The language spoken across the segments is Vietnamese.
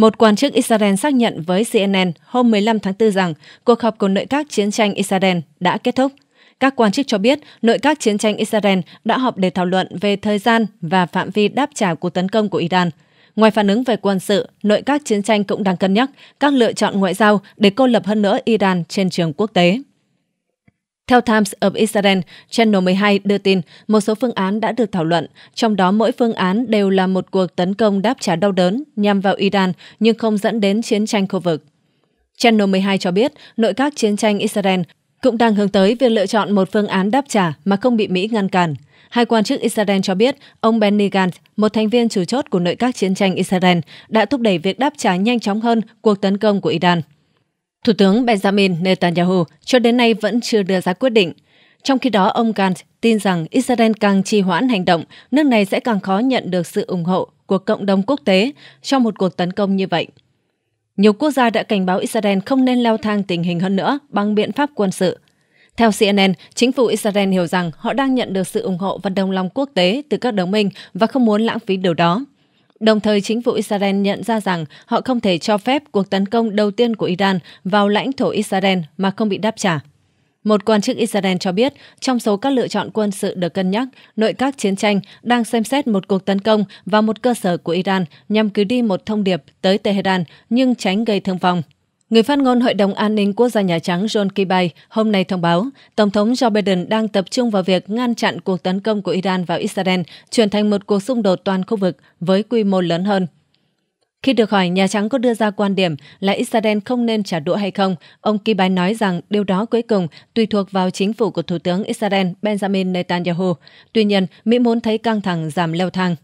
Một quan chức Israel xác nhận với CNN hôm 15 tháng 4 rằng cuộc họp của nội các chiến tranh Israel đã kết thúc. Các quan chức cho biết nội các chiến tranh Israel đã họp để thảo luận về thời gian và phạm vi đáp trả cuộc tấn công của Iran. Ngoài phản ứng về quân sự, nội các chiến tranh cũng đang cân nhắc các lựa chọn ngoại giao để cô lập hơn nữa Iran trên trường quốc tế. Theo Times of Israel, Channel 12 đưa tin, một số phương án đã được thảo luận, trong đó mỗi phương án đều là một cuộc tấn công đáp trả đau đớn nhằm vào Iran nhưng không dẫn đến chiến tranh khu vực. Channel 12 cho biết, nội các chiến tranh Israel cũng đang hướng tới việc lựa chọn một phương án đáp trả mà không bị Mỹ ngăn cản. Hai quan chức Israel cho biết, ông Benny Gantz, một thành viên chủ chốt của nội các chiến tranh Israel, đã thúc đẩy việc đáp trả nhanh chóng hơn cuộc tấn công của Iran. Thủ tướng Benjamin Netanyahu cho đến nay vẫn chưa đưa ra quyết định. Trong khi đó, ông Gantz tin rằng Israel càng trì hoãn hành động, nước này sẽ càng khó nhận được sự ủng hộ của cộng đồng quốc tế trong một cuộc tấn công như vậy. Nhiều quốc gia đã cảnh báo Israel không nên leo thang tình hình hơn nữa bằng biện pháp quân sự. Theo CNN, chính phủ Israel hiểu rằng họ đang nhận được sự ủng hộ và đồng lòng quốc tế từ các đồng minh và không muốn lãng phí điều đó. Đồng thời, chính phủ Israel nhận ra rằng họ không thể cho phép cuộc tấn công đầu tiên của Iran vào lãnh thổ Israel mà không bị đáp trả. Một quan chức Israel cho biết, trong số các lựa chọn quân sự được cân nhắc, nội các chiến tranh đang xem xét một cuộc tấn công vào một cơ sở của Iran nhằm cứu đi một thông điệp tới Tehran nhưng tránh gây thương vong. Người phát ngôn Hội đồng An ninh Quốc gia Nhà Trắng John Kirby hôm nay thông báo Tổng thống Joe Biden đang tập trung vào việc ngăn chặn cuộc tấn công của Iran vào Israel chuyển thành một cuộc xung đột toàn khu vực với quy mô lớn hơn. Khi được hỏi Nhà Trắng có đưa ra quan điểm là Israel không nên trả đũa hay không, ông Kirby nói rằng điều đó cuối cùng tùy thuộc vào chính phủ của Thủ tướng Israel Benjamin Netanyahu. Tuy nhiên, Mỹ muốn thấy căng thẳng giảm leo thang.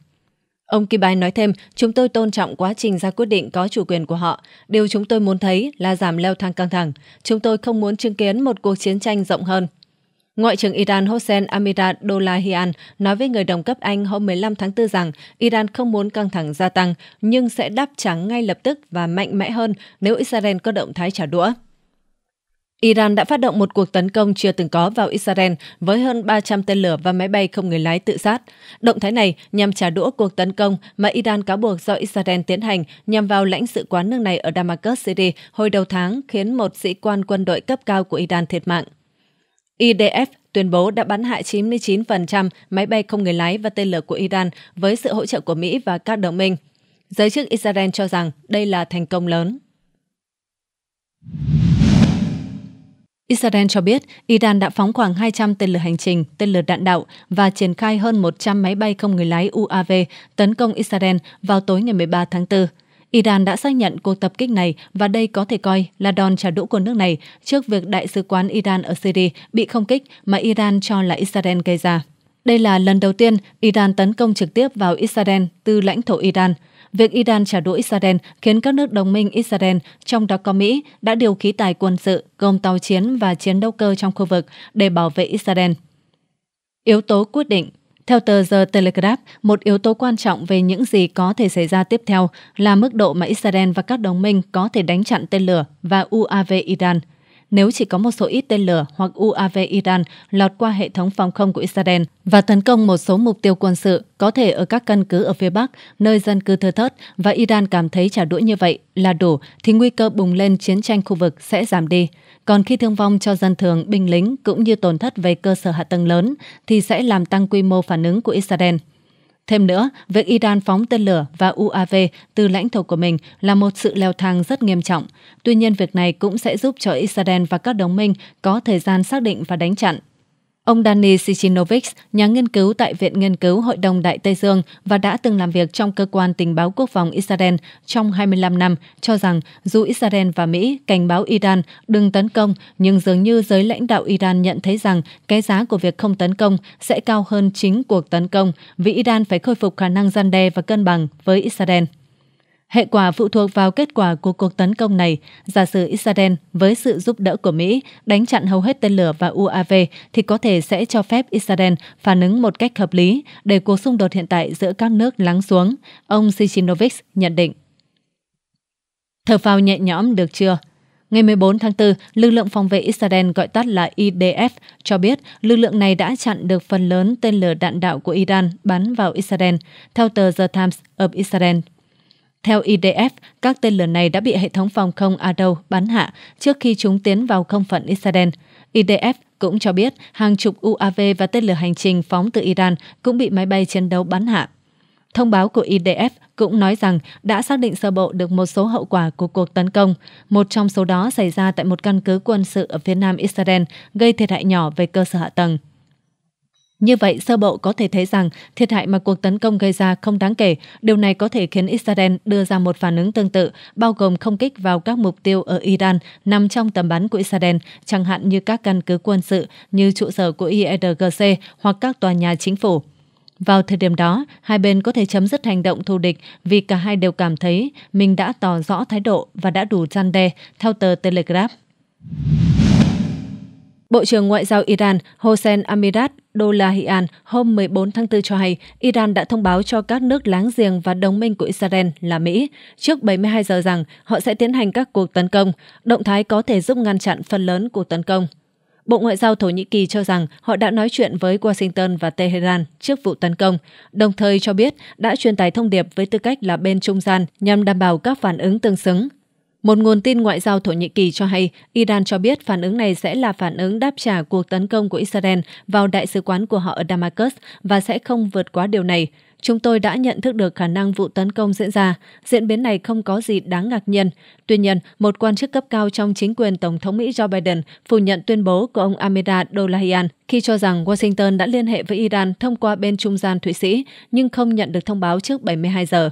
Ông Kibai nói thêm, chúng tôi tôn trọng quá trình ra quyết định có chủ quyền của họ. Điều chúng tôi muốn thấy là giảm leo thang căng thẳng. Chúng tôi không muốn chứng kiến một cuộc chiến tranh rộng hơn. Ngoại trưởng Iran Hossein Dolahian nói với người đồng cấp Anh hôm 15 tháng 4 rằng Iran không muốn căng thẳng gia tăng, nhưng sẽ đáp trả ngay lập tức và mạnh mẽ hơn nếu Israel có động thái trả đũa. Iran đã phát động một cuộc tấn công chưa từng có vào Israel với hơn 300 tên lửa và máy bay không người lái tự sát. Động thái này nhằm trả đũa cuộc tấn công mà Iran cáo buộc do Israel tiến hành nhằm vào lãnh sự quán nước này ở Damascus, Syria hồi đầu tháng khiến một sĩ quan quân đội cấp cao của Iran thiệt mạng. IDF tuyên bố đã bắn hạ 99% máy bay không người lái và tên lửa của Iran với sự hỗ trợ của Mỹ và các đồng minh. Giới chức Israel cho rằng đây là thành công lớn. Israel cho biết Iran đã phóng khoảng 200 tên lửa hành trình, tên lửa đạn đạo và triển khai hơn 100 máy bay không người lái UAV tấn công Israel vào tối ngày 13 tháng 4. Iran đã xác nhận cuộc tập kích này và đây có thể coi là đòn trả đũa của nước này trước việc đại sứ quán Iran ở Syria bị không kích mà Iran cho là Israel gây ra. Đây là lần đầu tiên Iran tấn công trực tiếp vào Israel từ lãnh thổ Iran – Việc Iran trả đũa Israel khiến các nước đồng minh Israel, trong đó có Mỹ, đã điều khí tài quân sự gồm tàu chiến và chiến đấu cơ trong khu vực để bảo vệ Israel. Yếu tố quyết định theo tờ The Telegraph, một yếu tố quan trọng về những gì có thể xảy ra tiếp theo là mức độ mà Israel và các đồng minh có thể đánh chặn tên lửa và UAV Iran – nếu chỉ có một số ít tên lửa hoặc UAV Iran lọt qua hệ thống phòng không của Israel và tấn công một số mục tiêu quân sự có thể ở các căn cứ ở phía Bắc, nơi dân cư thưa thớt và Iran cảm thấy trả đũa như vậy là đủ thì nguy cơ bùng lên chiến tranh khu vực sẽ giảm đi. Còn khi thương vong cho dân thường, binh lính cũng như tổn thất về cơ sở hạ tầng lớn thì sẽ làm tăng quy mô phản ứng của Israel. Thêm nữa, việc Iran phóng tên lửa và UAV từ lãnh thổ của mình là một sự leo thang rất nghiêm trọng. Tuy nhiên, việc này cũng sẽ giúp cho Israel và các đồng minh có thời gian xác định và đánh chặn Ông Dani Sicinovic, nhà nghiên cứu tại Viện Nghiên cứu Hội đồng Đại Tây Dương và đã từng làm việc trong cơ quan tình báo quốc phòng Israel trong 25 năm, cho rằng dù Israel và Mỹ cảnh báo Iran đừng tấn công, nhưng dường như giới lãnh đạo Iran nhận thấy rằng cái giá của việc không tấn công sẽ cao hơn chính cuộc tấn công vì Iran phải khôi phục khả năng gian đe và cân bằng với Israel. Hệ quả phụ thuộc vào kết quả của cuộc tấn công này. Giả sử Israel với sự giúp đỡ của Mỹ đánh chặn hầu hết tên lửa và UAV thì có thể sẽ cho phép Israel phản ứng một cách hợp lý để cuộc xung đột hiện tại giữa các nước lắng xuống, ông Sichinovich nhận định. Thở phào nhẹ nhõm được chưa? Ngày 14 tháng 4, lực lượng phòng vệ Israel gọi tắt là IDF cho biết lực lượng này đã chặn được phần lớn tên lửa đạn đạo của Iran bắn vào Israel, theo tờ The Times of Israel theo IDF, e các tên lửa này đã bị hệ thống phòng không Ado bắn hạ trước khi chúng tiến vào không phận Israel. IDF e cũng cho biết hàng chục UAV và tên lửa hành trình phóng từ Iran cũng bị máy bay chiến đấu bắn hạ. Thông báo của IDF e cũng nói rằng đã xác định sơ bộ được một số hậu quả của cuộc tấn công. Một trong số đó xảy ra tại một căn cứ quân sự ở phía nam Israel, gây thiệt hại nhỏ về cơ sở hạ tầng. Như vậy, sơ bộ có thể thấy rằng thiệt hại mà cuộc tấn công gây ra không đáng kể. Điều này có thể khiến Israel đưa ra một phản ứng tương tự, bao gồm không kích vào các mục tiêu ở Iran nằm trong tầm bắn của Israel, chẳng hạn như các căn cứ quân sự như trụ sở của IRGC e hoặc các tòa nhà chính phủ. Vào thời điểm đó, hai bên có thể chấm dứt hành động thù địch vì cả hai đều cảm thấy mình đã tỏ rõ thái độ và đã đủ gian đe, theo tờ Telegraph. Bộ trưởng Ngoại giao Iran Hossein Amirat Dolahian hôm 14 tháng 4 cho hay Iran đã thông báo cho các nước láng giềng và đồng minh của Israel là Mỹ trước 72 giờ rằng họ sẽ tiến hành các cuộc tấn công, động thái có thể giúp ngăn chặn phần lớn cuộc tấn công. Bộ Ngoại giao Thổ Nhĩ Kỳ cho rằng họ đã nói chuyện với Washington và Tehran trước vụ tấn công, đồng thời cho biết đã truyền tải thông điệp với tư cách là bên trung gian nhằm đảm bảo các phản ứng tương xứng. Một nguồn tin ngoại giao Thổ Nhĩ Kỳ cho hay Iran cho biết phản ứng này sẽ là phản ứng đáp trả cuộc tấn công của Israel vào đại sứ quán của họ ở Damascus và sẽ không vượt quá điều này. Chúng tôi đã nhận thức được khả năng vụ tấn công diễn ra. Diễn biến này không có gì đáng ngạc nhiên. Tuy nhiên, một quan chức cấp cao trong chính quyền Tổng thống Mỹ Joe Biden phủ nhận tuyên bố của ông Ameda Dolahian khi cho rằng Washington đã liên hệ với Iran thông qua bên trung gian Thụy Sĩ, nhưng không nhận được thông báo trước 72 giờ.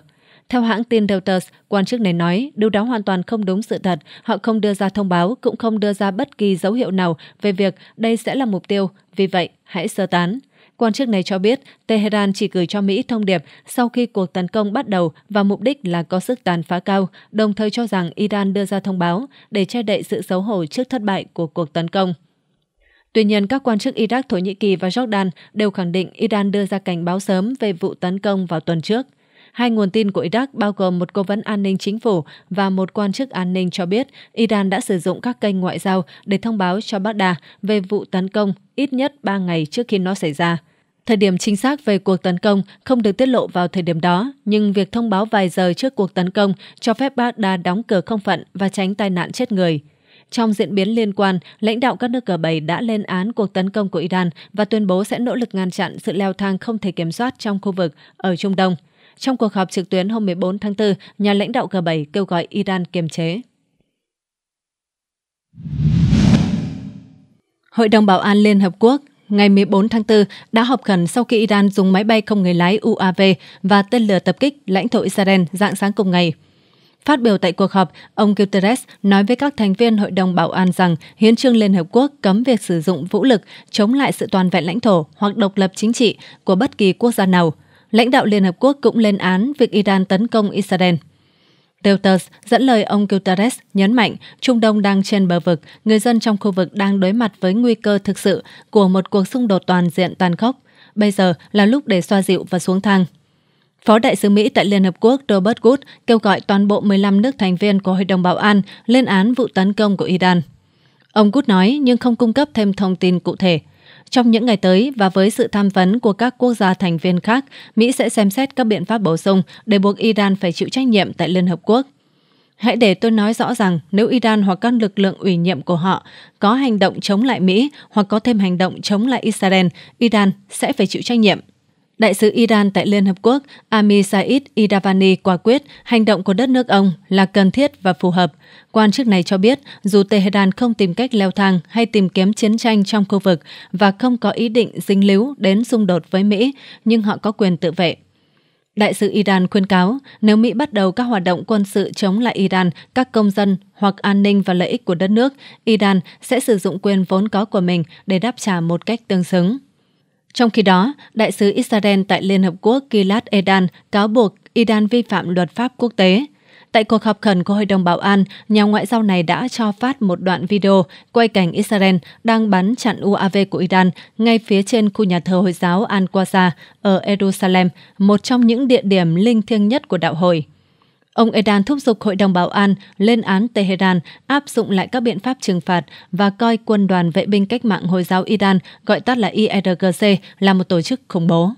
Theo hãng tin Reuters, quan chức này nói điều đó hoàn toàn không đúng sự thật. Họ không đưa ra thông báo, cũng không đưa ra bất kỳ dấu hiệu nào về việc đây sẽ là mục tiêu. Vì vậy, hãy sơ tán. Quan chức này cho biết Tehran chỉ gửi cho Mỹ thông điệp sau khi cuộc tấn công bắt đầu và mục đích là có sức tàn phá cao, đồng thời cho rằng Iran đưa ra thông báo để che đậy sự xấu hổ trước thất bại của cuộc tấn công. Tuy nhiên, các quan chức Iraq, Thổ Nhĩ Kỳ và Jordan đều khẳng định Iran đưa ra cảnh báo sớm về vụ tấn công vào tuần trước. Hai nguồn tin của Iraq bao gồm một cố vấn an ninh chính phủ và một quan chức an ninh cho biết Iran đã sử dụng các kênh ngoại giao để thông báo cho Baghdad về vụ tấn công ít nhất 3 ngày trước khi nó xảy ra. Thời điểm chính xác về cuộc tấn công không được tiết lộ vào thời điểm đó, nhưng việc thông báo vài giờ trước cuộc tấn công cho phép Baghdad đóng cửa không phận và tránh tai nạn chết người. Trong diễn biến liên quan, lãnh đạo các nước G7 đã lên án cuộc tấn công của Iran và tuyên bố sẽ nỗ lực ngăn chặn sự leo thang không thể kiểm soát trong khu vực ở Trung Đông. Trong cuộc họp trực tuyến hôm 14 tháng 4, nhà lãnh đạo G7 kêu gọi Iran kiềm chế. Hội đồng Bảo an Liên Hợp Quốc ngày 14 tháng 4 đã họp khẩn sau khi Iran dùng máy bay không người lái UAV và tên lửa tập kích lãnh thổ Israel dạng sáng cùng ngày. Phát biểu tại cuộc họp, ông Guterres nói với các thành viên Hội đồng Bảo an rằng hiến trương Liên Hợp Quốc cấm việc sử dụng vũ lực chống lại sự toàn vẹn lãnh thổ hoặc độc lập chính trị của bất kỳ quốc gia nào – lãnh đạo Liên Hợp Quốc cũng lên án việc Iran tấn công Israel. Reuters dẫn lời ông Guterres nhấn mạnh Trung Đông đang trên bờ vực, người dân trong khu vực đang đối mặt với nguy cơ thực sự của một cuộc xung đột toàn diện tàn khốc. Bây giờ là lúc để xoa dịu và xuống thang. Phó đại sứ Mỹ tại Liên Hợp Quốc Robert Wood kêu gọi toàn bộ 15 nước thành viên của Hội đồng Bảo an lên án vụ tấn công của Iran. Ông Good nói nhưng không cung cấp thêm thông tin cụ thể. Trong những ngày tới và với sự tham vấn của các quốc gia thành viên khác, Mỹ sẽ xem xét các biện pháp bổ sung để buộc Iran phải chịu trách nhiệm tại Liên Hợp Quốc. Hãy để tôi nói rõ rằng nếu Iran hoặc các lực lượng ủy nhiệm của họ có hành động chống lại Mỹ hoặc có thêm hành động chống lại Israel, Iran sẽ phải chịu trách nhiệm. Đại sứ Iran tại Liên Hợp Quốc Ami Said Iravani quả quyết hành động của đất nước ông là cần thiết và phù hợp. Quan chức này cho biết, dù Tehran không tìm cách leo thang hay tìm kiếm chiến tranh trong khu vực và không có ý định dính líu đến xung đột với Mỹ, nhưng họ có quyền tự vệ. Đại sứ Iran khuyên cáo, nếu Mỹ bắt đầu các hoạt động quân sự chống lại Iran, các công dân hoặc an ninh và lợi ích của đất nước, Iran sẽ sử dụng quyền vốn có của mình để đáp trả một cách tương xứng. Trong khi đó, đại sứ Israel tại Liên Hợp Quốc Gilad Edan cáo buộc Iran vi phạm luật pháp quốc tế. Tại cuộc họp khẩn của Hội đồng Bảo an, nhà ngoại giao này đã cho phát một đoạn video quay cảnh Israel đang bắn chặn UAV của Iran ngay phía trên khu nhà thờ Hồi giáo Al-Qasa ở Jerusalem, một trong những địa điểm linh thiêng nhất của đạo hồi. Ông Erdan thúc giục Hội đồng Bảo an lên án Tehran áp dụng lại các biện pháp trừng phạt và coi quân đoàn vệ binh cách mạng Hồi giáo Iran, gọi tắt là IRGC, là một tổ chức khủng bố.